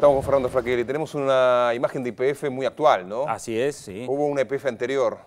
Estamos con Fernando Fraquelli. Tenemos una imagen de IPF muy actual, ¿no? Así es, sí. Hubo una IPF anterior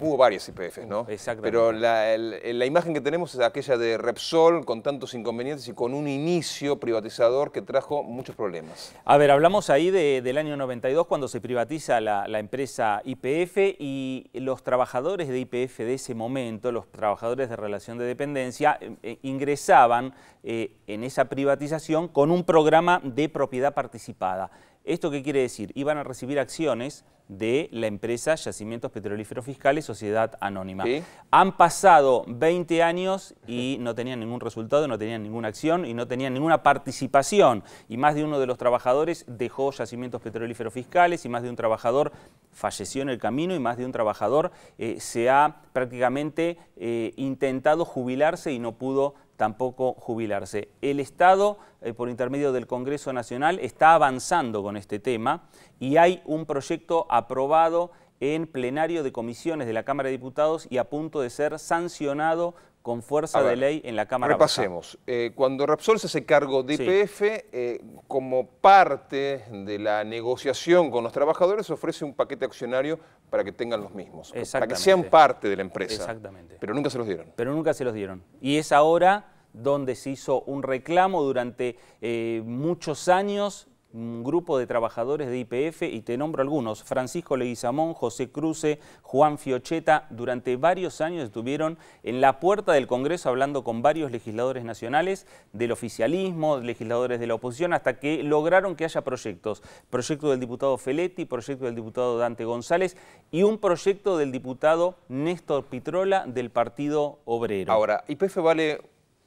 hubo varias IPFs, ¿no? Exactamente. Pero la, imagen que tenemos es aquella de Repsol con tantos inconvenientes y con un inicio privatizador que trajo muchos problemas. A ver, hablamos ahí del año 92 cuando se privatiza la, empresa IPF y los trabajadores de IPF de ese momento, los trabajadores de relación de dependencia, eh, eh, ingresaban eh, en esa privatización con un programa de propiedad participada. ¿Esto qué quiere decir? Iban a recibir acciones de la empresa Yacimientos Petrolíferos Fiscales, Sociedad Anónima. Han pasado 20 años y no tenían ningún resultado, no tenían ninguna acción y no tenían ninguna participación. Y más de uno de los trabajadores dejó Yacimientos Petrolíferos Fiscales y más de un trabajador falleció en el camino y más de un trabajador eh, se ha prácticamente eh, intentado jubilarse y no pudo tampoco jubilarse. El Estado, eh, por intermedio del Congreso Nacional, está avanzando con este tema y hay un proyecto aprobado en plenario de comisiones de la Cámara de Diputados y a punto de ser sancionado con fuerza de ley en la Cámara. Repasemos. Eh, cuando Rapsol se hace cargo de IPF, eh, como parte de la negociación con los trabajadores, ofrece un paquete accionario para que tengan los mismos, para que sean parte de la empresa. Exactamente. Pero nunca se los dieron. Pero nunca se los dieron. Y es ahora donde se hizo un reclamo durante eh, muchos años un grupo de trabajadores de IPF y te nombro algunos, Francisco Leguizamón, José Cruce, Juan Fiocheta, durante varios años estuvieron en la puerta del Congreso hablando con varios legisladores nacionales del oficialismo, legisladores de la oposición, hasta que lograron que haya proyectos. Proyecto del diputado Feletti, proyecto del diputado Dante González y un proyecto del diputado Néstor Pitrola del Partido Obrero. Ahora, IPF vale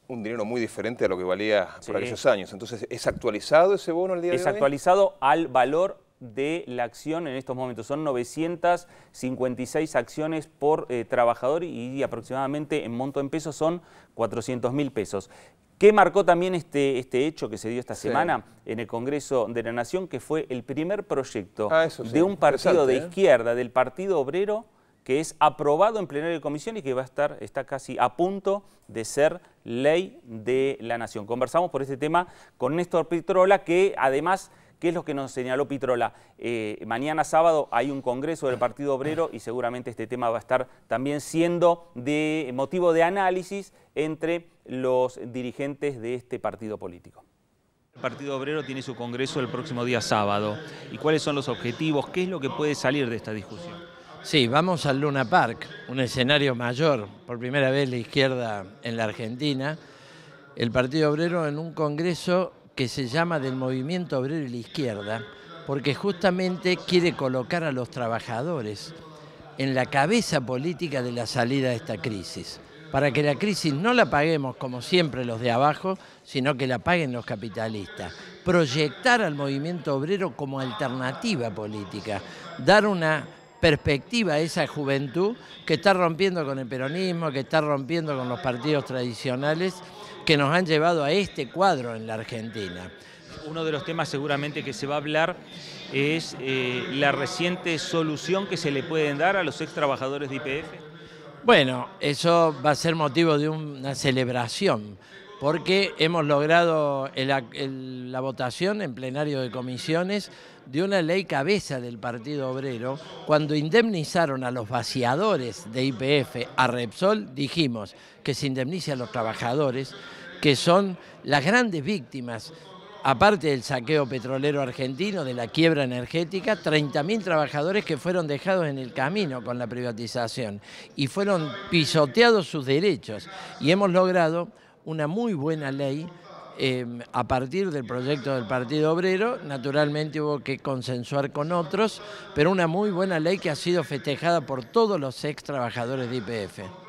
un dinero muy diferente a lo que valía por aquellos años. Entonces, ¿es actualizado ese bono el día es de hoy? Es actualizado al valor de la acción en estos momentos. Son 956 acciones por eh, trabajador y, aproximadamente en monto en pesos son 400 mil pesos. ¿Qué marcó también este, este hecho que se dio esta semana en el Congreso de la Nación? Que fue el primer proyecto ah, de un partido de ¿eh? izquierda, del Partido Obrero, que es aprobado en plenario de comisión y que va a estar, está casi a punto de ser ley de la nación. Conversamos por este tema con Néstor Pitrola, que además, ¿qué es lo que nos señaló Pitrola? Eh, mañana sábado hay un congreso del Partido Obrero y seguramente este tema va a estar también siendo de motivo de análisis entre los dirigentes de este partido político. El Partido Obrero tiene su congreso el próximo día sábado. ¿Y cuáles son los objetivos? ¿Qué es lo que puede salir de esta discusión? Sí, vamos al Luna Park, un escenario mayor, por primera vez la izquierda en la Argentina, el Partido Obrero en un congreso que se llama del Movimiento Obrero y la Izquierda, porque justamente quiere colocar a los trabajadores en la cabeza política de la salida de esta crisis, para que la crisis no la paguemos como siempre los de abajo, sino que la paguen los capitalistas. Proyectar al movimiento obrero como alternativa política, dar una perspectiva esa juventud que está rompiendo con el peronismo, que está rompiendo con los partidos tradicionales que nos han llevado a este cuadro en la Argentina. Uno de los temas seguramente que se va a hablar es eh, la reciente solución que se le pueden dar a los ex trabajadores de IPF. Bueno, eso va a ser motivo de una celebración porque hemos logrado la votación en plenario de comisiones de una ley cabeza del Partido Obrero. Cuando indemnizaron a los vaciadores de IPF a Repsol, dijimos que se indemnice a los trabajadores, que son las grandes víctimas aparte del saqueo petrolero argentino, de la quiebra energética, 30.000 trabajadores que fueron dejados en el camino con la privatización y fueron pisoteados sus derechos. Y hemos logrado una muy buena ley em, a partir del proyecto del Partido Obrero, naturalmente hubo que consensuar con otros, pero una muy buena ley que ha sido festejada por todos los ex trabajadores de IPF.